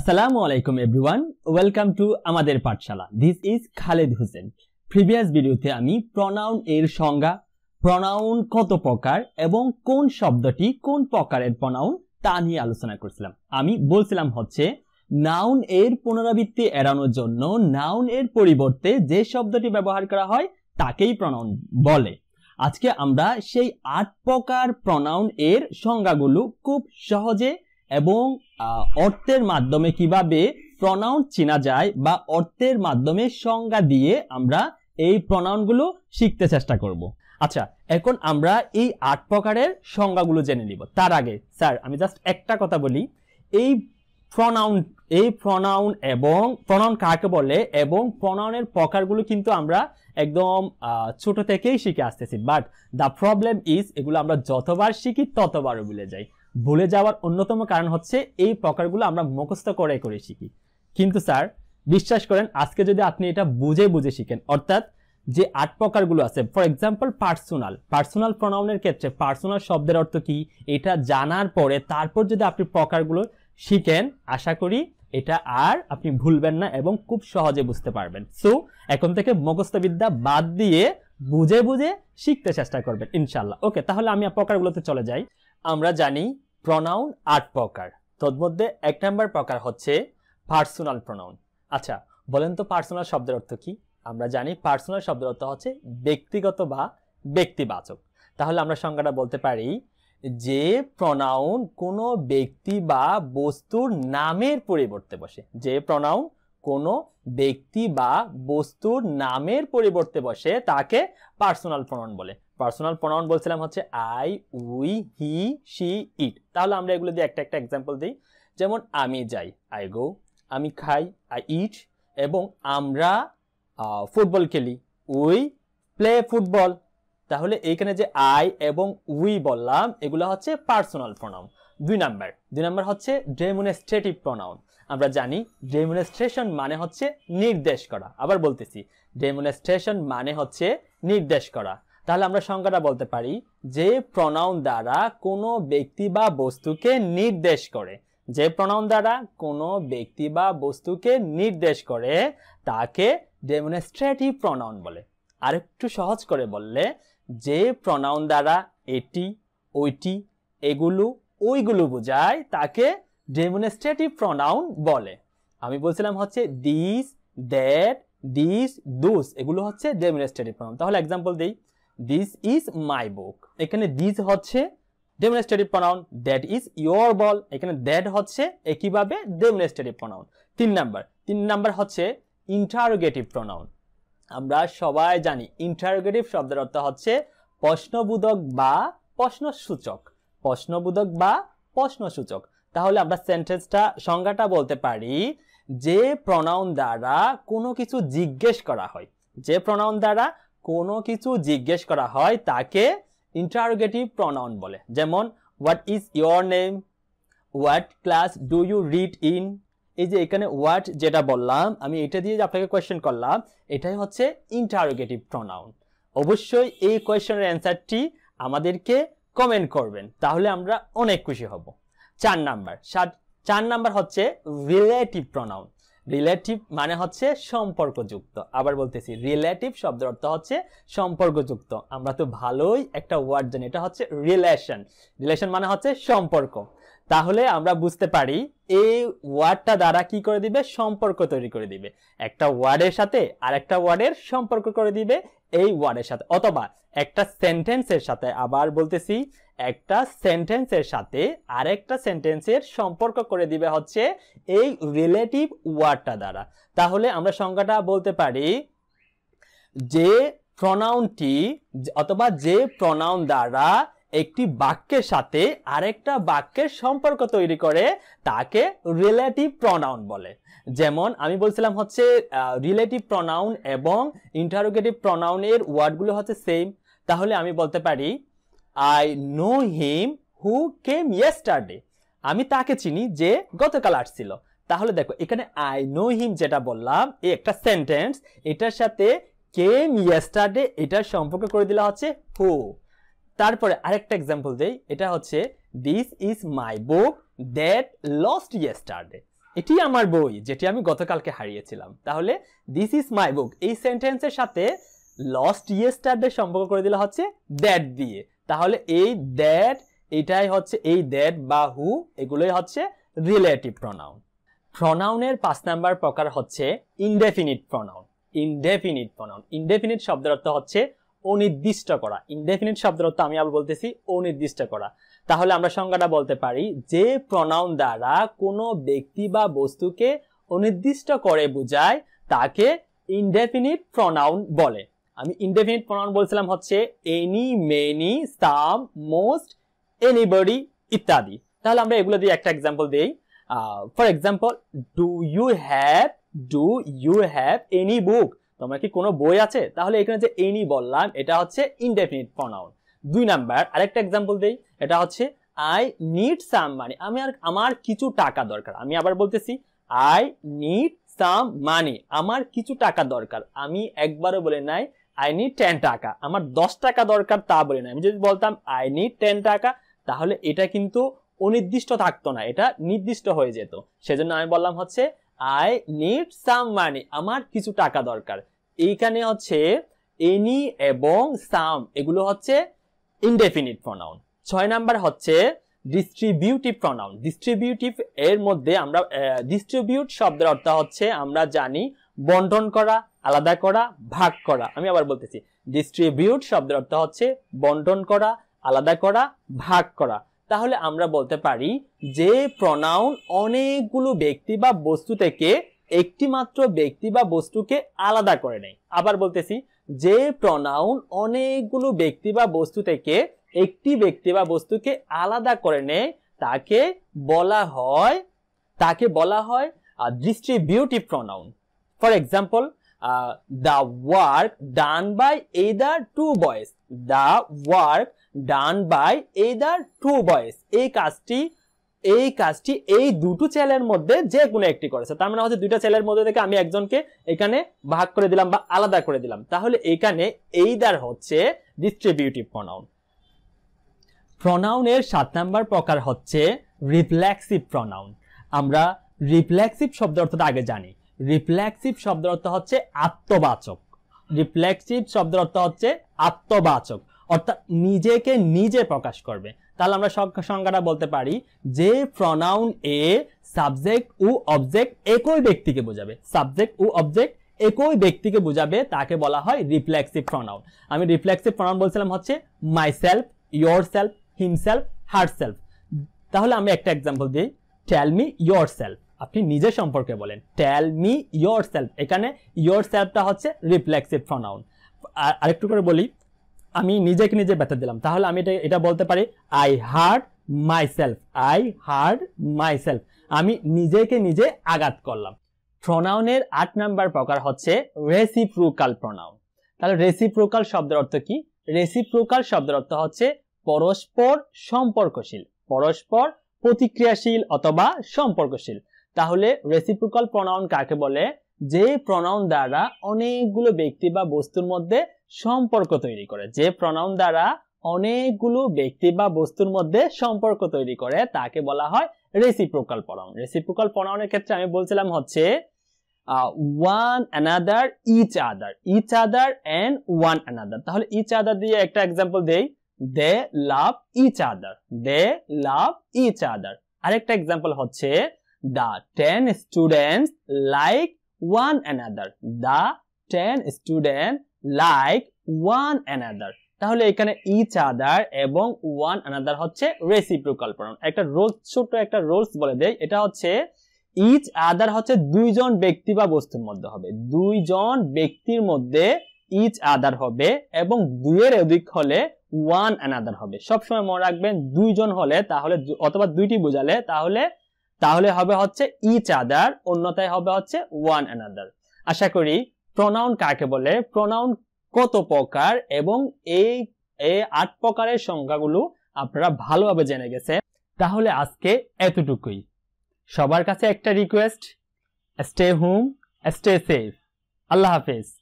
আসসালামু আলাইকুম everyone welcome to আমাদের পাঠশালা this is Khaled Hossain previous ভিডিওতে আমি প্রনাউন এর সংজ্ঞা প্রনাউন কত প্রকার এবং কোন শব্দটি কোন প্রকারের প্রনাউন তা নিয়ে আলোচনা করছিলাম আমি বলছিলাম হচ্ছে নাউন এর পুনরাবৃত্তি এড়ানোর জন্য নাউন এর পরিবর্তে যে শব্দটি ব্যবহার করা হয় তাকেই প্রনাউন বলে আজকে আমরা সেই আট প্রকার প্রনাউন এর সংজ্ঞাগুলো খুব সহজে এবং অর্থের মাধ্যমে কিভাবে প্রনাউন চেনা যায় বা অর্থের মাধ্যমে সংজ্ঞা দিয়ে আমরা এই প্রনাউনগুলো শিখতে চেষ্টা করব। আচ্ছা এখন আমরা এই আট প্রকারের সংজ্ঞাগুলো জেনে নিব তার আগে স্যার আমি জাস্ট একটা কথা বলি এই প্রনাউন এই প্রনাউন এবং প্রনাউন কাকে বলে এবং প্রনাউনের প্রকারগুলো কিন্তু আমরা একদম ছোট থেকেই শিখে আসতেছি বাট দ্য প্রবলেম ইজ এগুলো আমরা যতবার শিখি ততবারও ভুলে যাই ভুলে যাওয়ার অন্যতম কারণ হচ্ছে এই প্রকারগুলো আমরা মুখস্থ করে করে শিখি কিন্তু স্যার বিশ্বাস করেন আজকে যদি আপনি এটা বুঝে বুঝে শিখেন অর্থাৎ যে আট প্রকারগুলো আছে ফর এক্সাম্পল পার্সোনাল পার্সোনাল প্রনাউনের ক্ষেত্রে পার্সোনাল শব্দের অর্থ কি এটা জানার পরে তারপর যদি আপনি প্রকারগুলো শিখেন আশা করি এটা আর আপনি ভুলবেন না এবং খুব সহজে বুঝতে পারবেন সো এখন থেকে মুখস্থবিদ্যা বাদ দিয়ে বুঝে বুঝে শিখতে চেষ্টা করবেন ইনশাল্লাহ ওকে তাহলে আমি প্রকারগুলোতে চলে যাই আমরা জানি প্রনাউন আট প্রকার তদমধ্যে এক নম্বর প্রকার হচ্ছে পার্সোনাল প্রনাউন আচ্ছা বলেন তো পার্সোনাল শব্দের অর্থ কি আমরা জানি পার্সোনাল শব্দের অর্থ হচ্ছে ব্যক্তিগত বা ব্যক্তিবাচক তাহলে আমরা সংজ্ঞাটা বলতে পারি যে প্রনাউন কোনো ব্যক্তি বা বস্তুর নামের পরিবর্তে বসে যে প্রনাউন কোনো ব্যক্তি বা বস্তুর নামের পরিবর্তে বসে তাকে পার্সোনাল প্রনাউন বলে পার্সোনাল প্রনাউন বলছিলাম হচ্ছে I we he she it তাহলে আমরা এগুলো দিয়ে একটা একটা এক্সাম্পল দিই যেমন আমি যাই আই গো আমি খাই আই ইট এবং আমরা ফুটবল খেলি উই প্লে ফুটবল তাহলে এইখানে যে আই এবং উই বললাম এগুলো হচ্ছে পার্সোনাল প্রনাউন দুই নাম্বার দুই নাম্বার হচ্ছে ডেমনস্ট্রেটিভ প্রনাউন আমরা জানি ডেমনস্ট্রেশন মানে হচ্ছে নির্দেশ করা আবার বলতেছি ডেমনস্ট্রেশন মানে হচ্ছে নির্দেশ করা তাহলে আমরা সংজ্ঞাটা বলতে পারি যে প্রনাউন দ্বারা কোনো ব্যক্তি বা বস্তুকে নির্দেশ করে যে প্রণাম দ্বারা কোনো ব্যক্তি বা বস্তুকে নির্দেশ করে তাকে ডেমনস্ট্রেটিভ প্রণাউন বলে আরেকটু সহজ করে বললে যে প্রণাউন দ্বারা এটি ওইটি এগুলো ওইগুলো বোঝায় তাকে ডেমনস্ট্রেটিভ প্রণাউন বলে আমি বলছিলাম হচ্ছে দিস দ্যাট দিস দোস এগুলো হচ্ছে ডেমনস্ট্রেটিভ প্রণাউন তাহলে এক্সাম্পল দিই দিস ইজ মাই বুক এখানে দিস হচ্ছে demonstrative pronoun that is your ball এখানে দ্যাট হচ্ছে একইভাবে ডেমনেস্ট্রেটিভ প্রনাউন তিন নাম্বার তিন নাম্বার হচ্ছে ইন্টারোগেটিভ প্রনাউন আমরা সবাই জানি ইন্টারোগেটিভ শব্দের অর্থ হচ্ছে প্রশ্নবোধক বা প্রশ্নসূচক প্রশ্নবোধক বা প্রশ্নসূচক তাহলে আমরা সেন্টেন্সটা সংজ্ঞাটা বলতে পারি যে প্রনাউন দ্বারা কোনো কিছু জিজ্ঞেস করা হয় যে প্রনাউন দ্বারা কোনো কিছু জিজ্ঞেস করা হয় তাকে ইন্টারোগেটিভ প্রনাউন বলে যেমন what is your name what class do you read in এই যে এখানে হোয়াট যেটা বললাম আমি এটা দিয়ে আপনাকে কোয়েশ্চেন করলাম এটাই হচ্ছে ইন্টারোগেটিভ প্রনাউন অবশ্যই এই কোয়েশ্চনের অ্যান্সারটি আমাদেরকে কমেন্ট করবেন তাহলে আমরা অনেক খুশি হব চার নাম্বার চার নাম্বার হচ্ছে রিলেটিভ প্রনাউন রিলেটিভ মানে হচ্ছে সম্পর্কযুক্ত আবার বলতেছি রিলেটিভ শব্দের অর্থ হচ্ছে সম্পর্কযুক্ত আমরা তো ভালোই একটা ওয়ার্ড জানি এটা হচ্ছে রিলেশন রিলেশন মানে হচ্ছে সম্পর্ক তাহলে আমরা বুঝতে পারি এই ওয়ার্ডটা দ্বারা কি করে দিবে সম্পর্ক তৈরি করে দিবে একটা ওয়ার্ডের সাথে আর একটা ওয়ার্ডের সম্পর্ক করে দিবে এই ওয়ার্ডের সাথে অথবা একটা সেন্টেন্সের সাথে আবার বলতেছি একটা সেন্টেন্সের সাথে আরেকটা সেন্টেন্সের সম্পর্ক করে দিবে হচ্ছে এই রিলেটিভ ওয়ার্ডটা দ্বারা তাহলে আমরা সংজ্ঞাটা বলতে পারি যে প্রনাউনটি অথবা যে প্রনাউন দ্বারা একটি বাক্যের সাথে আরেকটা বাক্যের সম্পর্ক তৈরি করে তাকে রিলেটিভ প্রনাউন বলে যেমন আমি বলছিলাম হচ্ছে রিলেটিভ প্রনাউন এবং ইন্টারোগেটিভ প্রনাউনের ওয়ার্ডগুলো হচ্ছে সেম তাহলে আমি বলতে পারি I know him who came yesterday আমি তাকে চিনি যে গতকাল আসছিল তাহলে দেখো এখানে আই নো হিম যেটা বললাম এ একটা সেন্টেন্স এটার সাথে কেম ইয়েস্টারডে এটার সম্পর্ক করে দিলা হচ্ছে হু তারপরে আরেকটা এক্সাম্পল দেই এটা হচ্ছে this is my book that lost yesterday এটি আমার বই যেটি আমি গতকালকে হারিয়েছিলাম তাহলে দিস ইজ মাই বুক এই সেন্টেন্সের সাথে লস্ট ইয়েস্টারডে সম্পর্ক করে দিলা হচ্ছে দ্যাট দিয়ে তাহলে এই দ্যাট এটাই হচ্ছে এই দ্যাট বা হু এগুলোই হচ্ছে রিলেটিভ প্রনাউন প্রনাউনের পাঁচ নাম্বার প্রকার হচ্ছে indefinite pronoun indefinite pronoun indefinite শব্দের অর্থ হচ্ছে অনির্দিষ্ট করা ইনডেফিনিট শব্দের অর্থ আমি আবার বলতেছি অনির্দিষ্ট করা তাহলে আমরা সংজ্ঞাটা বলতে পারি যে প্রনাউন দ্বারা কোনো ব্যক্তি বা বস্তুকে অনির্দিষ্ট করে বোঝায় তাকে ইনডেফিনিট প্রনাউন বলে আমি ইনডেফিনিট প্রনাউন বলছিলাম হচ্ছে any many some most anybody ইত্যাদি তাহলে আমরা এগুলো দিয়ে একটা এক্সাম্পল দিই for example do you have do you have any book তোমার কি কোনো বই আছে তাহলে এখানে যে এনি বললাম এটা হচ্ছে ইনডেফিনিট প্রনাউন দুই নাম্বার আরেকটা এক্সাম্পল দেই এটা হচ্ছে আই নিড সাম মানি আমি আর আমার কিছু টাকা দরকার আমি আবার বলতেছি আই নিড সাম মানি আমার কিছু টাকা দরকার আমি একবারও বলে নাই আই নিড টেন টাকা আমার দশ টাকা দরকার তা বলি না আমি যদি বলতাম আই নিড টেন টাকা তাহলে এটা কিন্তু অনির্দিষ্ট থাকতো না এটা নির্দিষ্ট হয়ে যেত সেজন্য আমি বললাম হচ্ছে আই নিড সাম মানি আমার কিছু টাকা দরকার এইখানে হচ্ছে এনি এবং সাম এগুলো হচ্ছে ইনডেফিনিট প্রনাউন ছয় নাম্বার হচ্ছে ডিস্ট্রিবিউটিভ প্রনাউন ডিস্ট্রিবিউটিভ এর মধ্যে আমরা ডিস্ট্রিবিউট শব্দের অর্থ হচ্ছে আমরা জানি বন্টন করা আলাদা করা ভাগ করা আমি আবার বলতেছি ডিস্ট্রিবিউট শব্দের অর্থ হচ্ছে বন্টন করা আলাদা করা ভাগ করা তাহলে আমরা বলতে পারি যে প্রনাউন অনেকগুলো ব্যক্তি বা বস্তু থেকে একটি মাত্র ব্যক্তি বা বস্তুকে আলাদা করে নেয় আবার বলতেছি যে প্রনাউন অনেকগুলো ব্যক্তি বা বস্তু থেকে একটি ব্যক্তি বা বস্তুকে আলাদা করে নেয় তাকে বলা হয় তাকে বলা হয় distributive pronoun for example the work done by either two boys the work done by either two boys এই কাজটি এই কাজটি এই দুটো ছেলের মধ্যে যে কোনো একটি করেছে তার মানে হচ্ছে দুটো ছেলের মধ্যে থেকে আমি একজনকে এখানে ভাগ করে দিলাম বা আলাদা করে দিলাম তাহলে এখানে এইদার হচ্ছে ডিস্ট্রিবিউটিভ প্রনাউন প্রনাউনের সাত নাম্বার প্রকার হচ্ছে রিফ্লেক্সিভ প্রনাউন আমরা রিফ্লেক্সিভ শব্দ অর্থটা আগে জানি রিফ্লেক্সিভ শব্দের অর্থ হচ্ছে আত্মবাচক রিফ্লেক্সিভ শব্দের অর্থ হচ্ছে আত্মবাচক অর্থাৎ নিজেকে নিজে প্রকাশ করবে তাহলে আমরা সংজ্ঞাটা বলতে পারি যে প্রনাউন এ সাবজেক্ট ও অবজেক্ট একই ব্যক্তিকে বোঝাবে সাবজেক্ট ও অবজেক্ট একই ব্যক্তিকে বোঝাবে তাকে বলা হয় রিফ্লেক্সিভ প্রনাউন আমি রিফ্লেক্সিভ প্রনাউন বলছিলাম হচ্ছে myself yourself himself herself তাহলে আমি একটা এক্সাম্পল দিই টেল মি ইয়োর সেলফ আপনি নিজে সম্পর্কে বলেন টেল মি ইয়োর সেলফ এখানে ইয়োর সেলফটা হচ্ছে রিফ্লেক্সিভ ফ্রনাউন আরেকটু করে বলি আমি নিজেকে নিজে ব্যথা দিলাম তাহলে আমি এটা এটা বলতে পারি I heard myself I heard myself আমি নিজেকে নিজে আঘাত করলাম ফ্রনাউনের আট নাম্বার প্রকার হচ্ছে রেসিপ্রোকাল প্রনাউন তাহলে রেসিপ্রোকাল শব্দের অর্থ কি রেসিপ্রোকাল শব্দের অর্থ হচ্ছে পরস্পর সম্পর্কশীল পরস্পর প্রতিক্রিয়াশীল অথবা সম্পর্কশীল তাহলে রেসিপ্রোকাল প্রনাউন কাকে বলে যে প্রনাউন দ্বারা অনেকগুলো ব্যক্তি বা বস্তুর মধ্যে সম্পর্ক তৈরি করে যে প্রনাউন দ্বারা অনেকগুলো ব্যক্তি বা বস্তুর মধ্যে সম্পর্ক তৈরি করে তাকে বলা হয় রেসিপ্রোকাল প্রনাউন রেসিপ্রোকাল প্রনাউনের ক্ষেত্রে আমি বলছিলাম হচ্ছে one another each other each other and one another তাহলে ইচ আদার দিয়ে একটা এক্সাম্পল দেই দে লাভ ইচ আদার দে লাভ ইচ আদার আরেকটা এক্সাম্পল হচ্ছে The ten students like one another. The ten students like one another. তাহলে এখানে ইচ আদার এবং one another হচ্ছে reciprocal pronoun একটা রোল ছোট একটা রোলস বলে দেয় এটা হচ্ছে ইচ আদার হচ্ছে দুইজন ব্যক্তি বা বস্তুর মধ্যে হবে দুইজন ব্যক্তির মধ্যে ইচ আদার হবে এবং দুইয়ের অধিক হলে ওয়ান another হবে সবসময় মনে রাখবেন দুইজন হলে তাহলে অথবা দুইটি বোঝালে তাহলে তাহলে হবে হচ্ছে ইচ আদার অন্যতায় হবে হচ্ছে ওয়ান অ্যানাদার আশা করি প্রোনাউন কাকে বলে প্রোনাউন কত প্রকার এবং এই আট প্রকারের সংখ্যাগুলো আপনারা ভালোভাবে জেনে গেছেন তাহলে আজকে এতটুকুই সবার কাছে একটা request stay home stay safe আল্লাহ হাফেজ